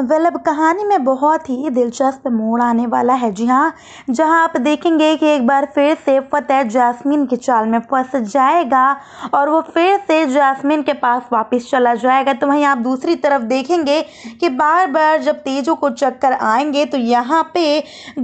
well अब कहानी में बहुत ही दिलचस्प मोड़ आने वाला है जी हाँ जहाँ आप देखेंगे कि एक बार फिर से फतेह जासमिन की चाल में फंस जाएगा और वो फिर से जासमिन के पास वापस चला जाएगा तो वहीं आप दूसरी तरफ देखेंगे कि बार बार जब तेजू को चक्कर आएंगे तो यहाँ पे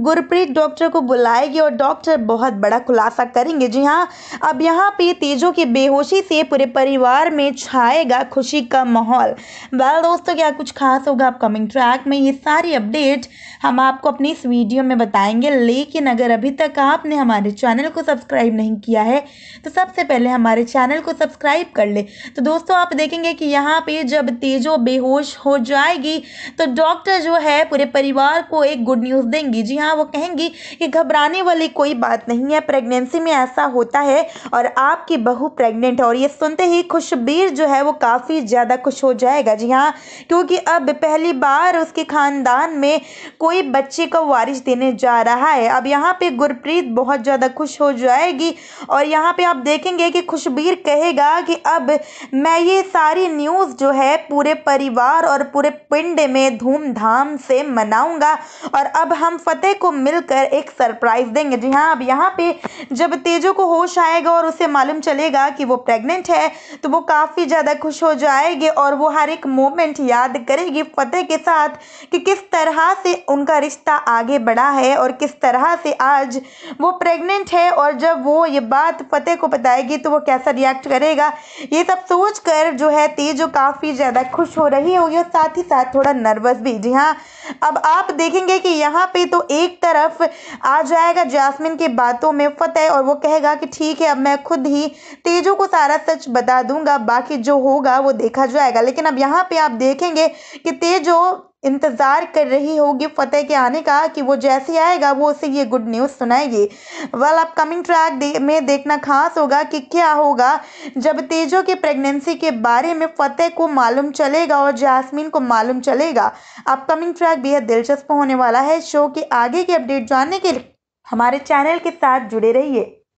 गुरप्रीत डॉक्टर को बुलाएगी और डॉक्टर बहुत बड़ा खुलासा करेंगे जी हाँ अब यहाँ पे तेजू की बेहोशी से पूरे परिवार में छाएगा खुशी का माहौल वेल दोस्तों क्या कुछ खास होगा आप कमेंट ट्रैक में ये सारी अपडेट हम आपको अपनी इस वीडियो में बताएंगे लेकिन अगर अभी तक आपने हमारे चैनल को सब्सक्राइब नहीं किया है तो सबसे पहले हमारे चैनल को सब्सक्राइब कर ले तो दोस्तों आप देखेंगे कि यहाँ पे जब तेजो बेहोश हो जाएगी तो डॉक्टर जो है पूरे परिवार को एक गुड न्यूज़ देंगी जी हाँ वो कहेंगी कि घबराने वाली कोई बात नहीं है प्रेगनेंसी में ऐसा होता है और आपकी बहू प्रेग्नेंट और ये सुनते ही खुशबीर जो है वो काफ़ी ज़्यादा खुश हो जाएगा जी हाँ क्योंकि अब पहली बार सरकार उसके खानदान में कोई बच्चे को वारिश देने जा रहा है अब यहाँ पे गुरप्रीत बहुत ज़्यादा खुश हो जाएगी और यहाँ पे आप देखेंगे कि खुशबीर कहेगा कि अब मैं ये सारी न्यूज़ जो है पूरे परिवार और पूरे पिंड में धूमधाम से मनाऊंगा और अब हम फतेह को मिलकर एक सरप्राइज़ देंगे जी हाँ अब यहाँ पर जब तेजो को होश आएगा और उसे मालूम चलेगा कि वो प्रेग्नेंट है तो वो काफ़ी ज़्यादा खुश हो जाएगी और वो हर एक मोमेंट याद करेगी फतेह के के साथ कि किस तरह से उनका रिश्ता आगे बढ़ा है और किस तरह से आज वो प्रेग्नेंट है और जब वो ये बात पते को बताएगी तो वो कैसा रिएक्ट करेगा ये सब सोच कर जो है तेजो काफ़ी ज़्यादा खुश हो रही होगी और साथ ही साथ थोड़ा नर्वस भी जी हाँ अब आप देखेंगे कि यहाँ पे तो एक तरफ आ जाएगा जासमिन की बातों में फतेह और वो कहेगा कि ठीक है अब मैं खुद ही तेजो को सारा सच बता दूंगा बाकी जो होगा वो देखा जाएगा लेकिन अब यहाँ पे आप देखेंगे कि तेजो इंतज़ार कर रही होगी फतेह के आने का कि वो जैसे आएगा वो उसे ये गुड न्यूज़ सुनाएगी वेल अपकमिंग ट्रैक दे, में देखना खास होगा कि क्या होगा जब तेजो की प्रेगनेंसी के बारे में फतेह को मालूम चलेगा और जासमीन को मालूम चलेगा अपकमिंग ट्रैक बेहद दिलचस्प होने वाला है शो के आगे की अपडेट जानने के लिए हमारे चैनल के साथ जुड़े रहिए